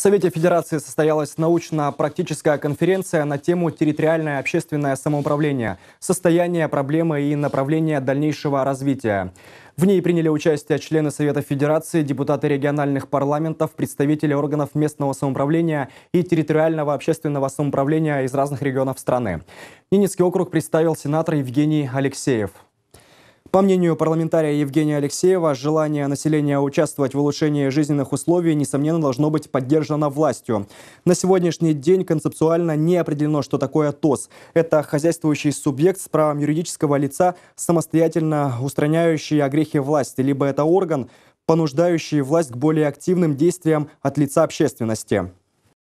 В Совете Федерации состоялась научно-практическая конференция на тему «Территориальное общественное самоуправление. Состояние, проблемы и направления дальнейшего развития». В ней приняли участие члены Совета Федерации, депутаты региональных парламентов, представители органов местного самоуправления и территориального общественного самоуправления из разных регионов страны. Ненецкий округ представил сенатор Евгений Алексеев. По мнению парламентария Евгения Алексеева, желание населения участвовать в улучшении жизненных условий, несомненно, должно быть поддержано властью. На сегодняшний день концептуально не определено, что такое ТОС. Это хозяйствующий субъект с правом юридического лица, самостоятельно устраняющий огрехи власти, либо это орган, понуждающий власть к более активным действиям от лица общественности.